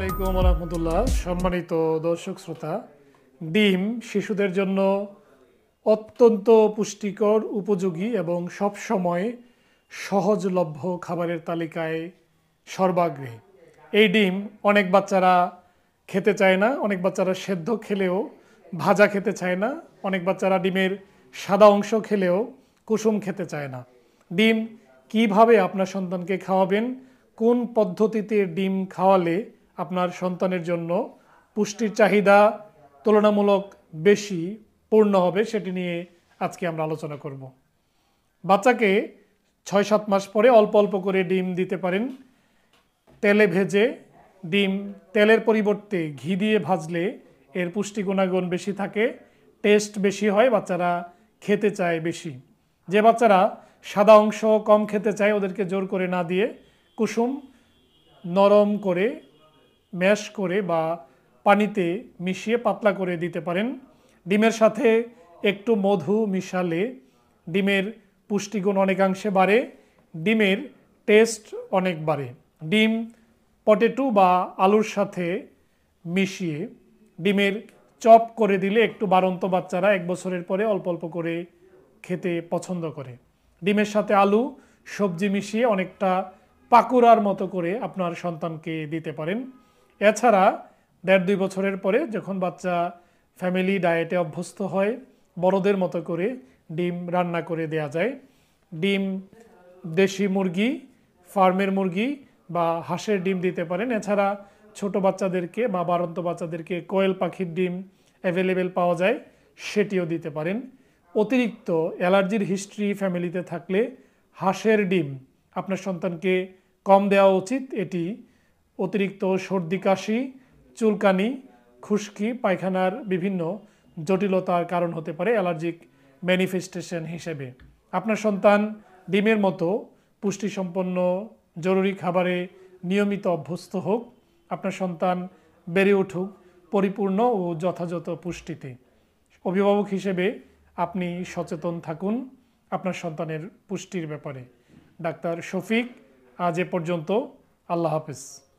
আলাইকুম রহমতুল্লাহ সম্মানিত দর্শক শ্রোতা ডিম শিশুদের জন্য অত্যন্ত পুষ্টিকর উপযোগী এবং সবসময় সহজলভ্য খাবারের তালিকায় সর্বাগ্রে এই ডিম অনেক বাচ্চারা খেতে চায় না অনেক বাচ্চারা সেদ্ধ খেলেও ভাজা খেতে চায় না অনেক বাচ্চারা ডিমের সাদা অংশ খেলেও কুসুম খেতে চায় না ডিম কিভাবে আপনার সন্তানকে খাওয়াবেন কোন পদ্ধতিতে ডিম খাওয়ালে আপনার সন্তানের জন্য পুষ্টির চাহিদা তুলনামূলক বেশি পূর্ণ হবে সেটি নিয়ে আজকে আমরা আলোচনা করব বাচ্চাকে ছয় সাত মাস পরে অল্প অল্প করে ডিম দিতে পারেন তেলে ভেজে ডিম তেলের পরিবর্তে ঘি দিয়ে ভাজলে এর পুষ্টি গুণাগুণ বেশি থাকে টেস্ট বেশি হয় বাচ্চারা খেতে চায় বেশি যে বাচ্চারা সাদা অংশ কম খেতে চায় ওদেরকে জোর করে না দিয়ে কুসুম নরম করে ম্যাশ করে বা পানিতে মিশিয়ে পাতলা করে দিতে পারেন ডিমের সাথে একটু মধু মিশালে ডিমের পুষ্টিগুণ অনেকাংশে বাড়ে ডিমের টেস্ট অনেক বাড়ে ডিম পটেটো বা আলুর সাথে মিশিয়ে ডিমের চপ করে দিলে একটু বাড়ন্ত বাচ্চারা এক বছরের পরে অল্প অল্প করে খেতে পছন্দ করে ডিমের সাথে আলু সবজি মিশিয়ে অনেকটা পাকুড়ার মতো করে আপনার সন্তানকে দিতে পারেন এছাড়া দেড় দুই বছরের পরে যখন বাচ্চা ফ্যামিলি ডায়েটে অভ্যস্ত হয় বড়দের মতো করে ডিম রান্না করে দেয়া যায় ডিম দেশি মুরগি ফার্মের মুরগি বা হাঁসের ডিম দিতে পারেন এছাড়া ছোট বাচ্চাদেরকে বা বারন্ত বাচ্চাদেরকে কোয়েল পাখির ডিম অ্যাভেলেবেল পাওয়া যায় সেটিও দিতে পারেন অতিরিক্ত অ্যালার্জির হিস্ট্রি ফ্যামিলিতে থাকলে হাঁসের ডিম আপনার সন্তানকে কম দেওয়া উচিত এটি অতিরিক্ত সর্দি কাশি চুলকানি খুশকি পায়খানার বিভিন্ন জটিলতার কারণ হতে পারে অ্যালার্জিক ম্যানিফেস্টেশন হিসেবে আপনার সন্তান ডিমের মতো পুষ্টি সম্পন্ন জরুরি খাবারে নিয়মিত অভ্যস্ত হোক আপনার সন্তান বেড়ে উঠুক পরিপূর্ণ ও যথাযথ পুষ্টিতে অভিভাবক হিসেবে আপনি সচেতন থাকুন আপনার সন্তানের পুষ্টির ব্যাপারে ডাক্তার শফিক আজ এ পর্যন্ত আল্লাহ হাফিজ